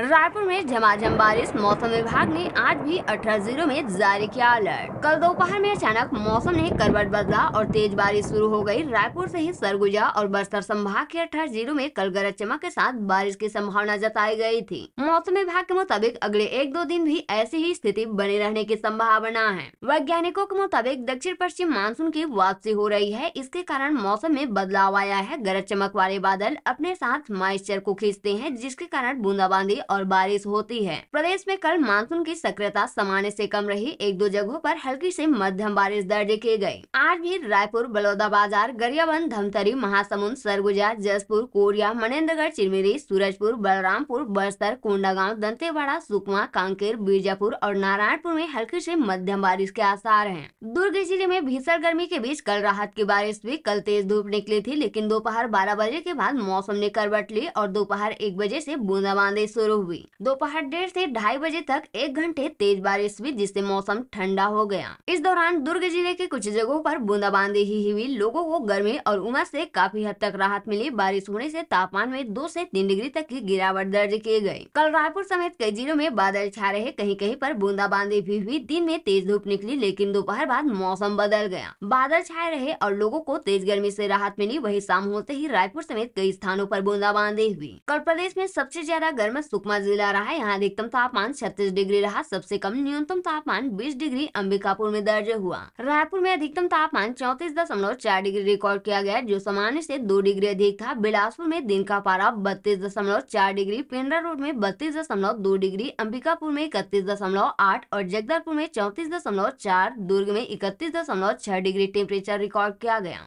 रायपुर में झमाझम बारिश मौसम विभाग ने आज भी अठारह जिलों में जारी किया अलर्ट कल दोपहर में अचानक मौसम ने करवट बदला और तेज बारिश शुरू हो गई रायपुर सहित सरगुजा और बस्तर संभाग के अठारह जिलों में कल गरज चमक के साथ बारिश की संभावना जताई गई थी मौसम विभाग के मुताबिक अगले एक दो दिन भी ऐसी ही स्थिति बने रहने की संभावना है वैज्ञानिकों के मुताबिक दक्षिण पश्चिम मानसून की वापसी हो रही है इसके कारण मौसम में बदलाव आया है गरज चमक वाले बादल अपने साथ मॉइस्चर को खींचते हैं जिसके कारण बूंदाबांदी और बारिश होती है प्रदेश में कल मानसून की सक्रियता सामान्य से कम रही एक दो जगहों पर हल्की से मध्यम बारिश दर्ज की गई आज भी रायपुर बलौदाबाजार गरियाबंद धमतरी महासमुंद सरगुजा जसपुर कोरिया मनेन्द्रगढ़ चिरमिरी सूरजपुर बलरामपुर बस्तर कोंडागांव दंतेवाड़ा सुकमा कांकेर बीजापुर और नारायणपुर में हल्की से मध्यम बारिश के आसार हैं। दुर्ग जिले में भीषण गर्मी के बीच कल राहत की बारिश हुई कल तेज धूप निकली थी लेकिन दोपहर बारह बजे के बाद मौसम ने करवट ली और दोपहर एक बजे से बूंदाबांदी शुरू शुरू हुई दोपहर डेढ़ से ढाई बजे तक एक घंटे तेज बारिश हुई जिससे मौसम ठंडा हो गया इस दौरान दुर्ग जिले के कुछ जगहों पर बूंदाबांदी ही हुई लोगों को गर्मी और उमस से काफी हद तक राहत मिली बारिश होने से तापमान में दो से तीन डिग्री तक की गिरावट दर्ज की गयी कल रायपुर समेत कई जिलों में बादल छा रहे कहीं कहीं पर बूंदाबांदी भी हुई दिन में तेज धूप निकली लेकिन दोपहर बाद मौसम बदल गया बादल छाए रहे और लोगों को तेज गर्मी से राहत मिली वही शाम होते ही रायपुर समेत कई स्थानों पर बूंदाबांदी हुई कल प्रदेश में सबसे ज्यादा गर्म सुकमा जिला रहा यहाँ अधिकतम तापमान छत्तीस डिग्री रहा सबसे कम न्यूनतम तापमान बीस डिग्री अंबिकापुर में दर्ज हुआ रायपुर में अधिकतम तापमान चौतीस दशमलव चार डिग्री रिकॉर्ड किया गया जो सामान्य से दो डिग्री अधिक था बिलासपुर में दिन का पारा बत्तीस दशमलव चार डिग्री पेंड्रा रोड में बत्तीस दशमलव दो डिग्री अंबिकापुर में इकतीस दशमलव आठ और जगदलपुर में चौतीस दशमलव चार दुर्ग में इकतीस दशमलव छह डिग्री टेम्परेचर रिकॉर्ड किया गया